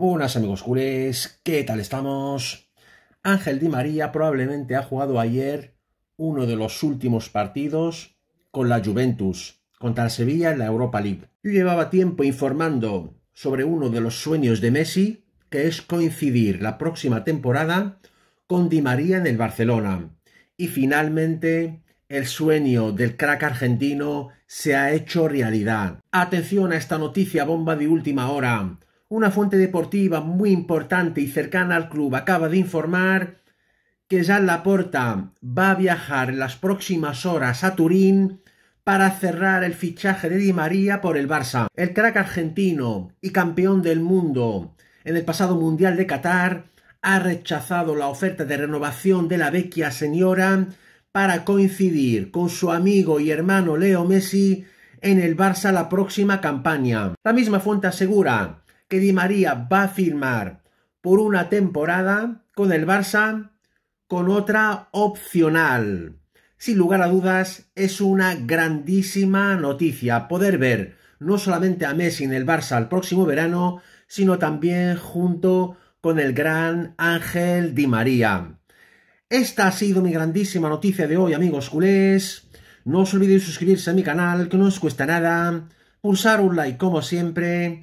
Buenas amigos culés, ¿qué tal estamos? Ángel Di María probablemente ha jugado ayer uno de los últimos partidos con la Juventus, contra el Sevilla en la Europa League. Yo llevaba tiempo informando sobre uno de los sueños de Messi, que es coincidir la próxima temporada con Di María en el Barcelona. Y finalmente el sueño del crack argentino se ha hecho realidad. Atención a esta noticia bomba de última hora una fuente deportiva muy importante y cercana al club acaba de informar que Jean Laporta va a viajar en las próximas horas a Turín para cerrar el fichaje de Di María por el Barça. El crack argentino y campeón del mundo en el pasado Mundial de Qatar ha rechazado la oferta de renovación de la vecchia señora para coincidir con su amigo y hermano Leo Messi en el Barça la próxima campaña. La misma fuente asegura que Di María va a firmar por una temporada con el Barça, con otra opcional. Sin lugar a dudas, es una grandísima noticia poder ver no solamente a Messi en el Barça el próximo verano, sino también junto con el gran Ángel Di María. Esta ha sido mi grandísima noticia de hoy, amigos culés. No os olvidéis suscribirse a mi canal, que no os cuesta nada. Pulsar un like como siempre